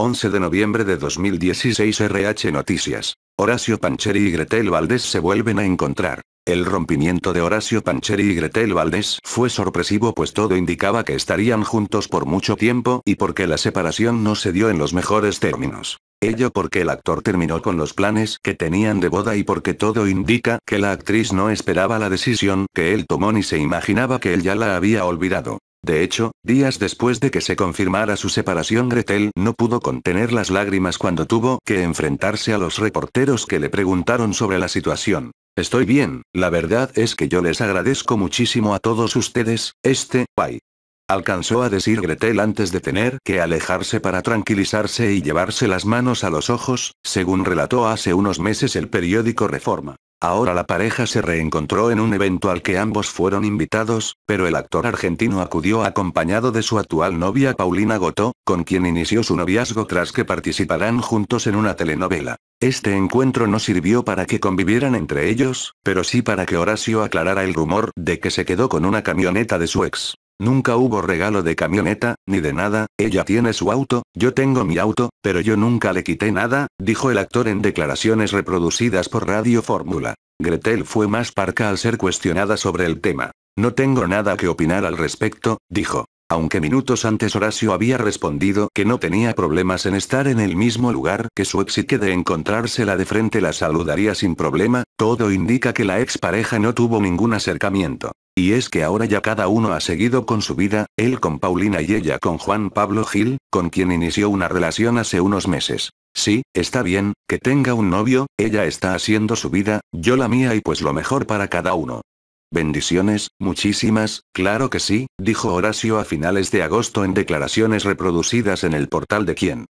11 de noviembre de 2016 RH Noticias. Horacio Pancheri y Gretel Valdés se vuelven a encontrar. El rompimiento de Horacio Pancheri y Gretel Valdés fue sorpresivo pues todo indicaba que estarían juntos por mucho tiempo y porque la separación no se dio en los mejores términos. Ello porque el actor terminó con los planes que tenían de boda y porque todo indica que la actriz no esperaba la decisión que él tomó ni se imaginaba que él ya la había olvidado. De hecho, días después de que se confirmara su separación, Gretel no pudo contener las lágrimas cuando tuvo que enfrentarse a los reporteros que le preguntaron sobre la situación. Estoy bien, la verdad es que yo les agradezco muchísimo a todos ustedes, este, ay, Alcanzó a decir Gretel antes de tener que alejarse para tranquilizarse y llevarse las manos a los ojos, según relató hace unos meses el periódico Reforma. Ahora la pareja se reencontró en un evento al que ambos fueron invitados, pero el actor argentino acudió acompañado de su actual novia Paulina Gotó, con quien inició su noviazgo tras que participarán juntos en una telenovela. Este encuentro no sirvió para que convivieran entre ellos, pero sí para que Horacio aclarara el rumor de que se quedó con una camioneta de su ex. Nunca hubo regalo de camioneta, ni de nada, ella tiene su auto, yo tengo mi auto, pero yo nunca le quité nada, dijo el actor en declaraciones reproducidas por Radio Fórmula. Gretel fue más parca al ser cuestionada sobre el tema. No tengo nada que opinar al respecto, dijo. Aunque minutos antes Horacio había respondido que no tenía problemas en estar en el mismo lugar que su ex y que de encontrársela de frente la saludaría sin problema, todo indica que la expareja no tuvo ningún acercamiento. Y es que ahora ya cada uno ha seguido con su vida, él con Paulina y ella con Juan Pablo Gil, con quien inició una relación hace unos meses. Sí, está bien, que tenga un novio, ella está haciendo su vida, yo la mía y pues lo mejor para cada uno. Bendiciones, muchísimas, claro que sí, dijo Horacio a finales de agosto en declaraciones reproducidas en el portal de Quién.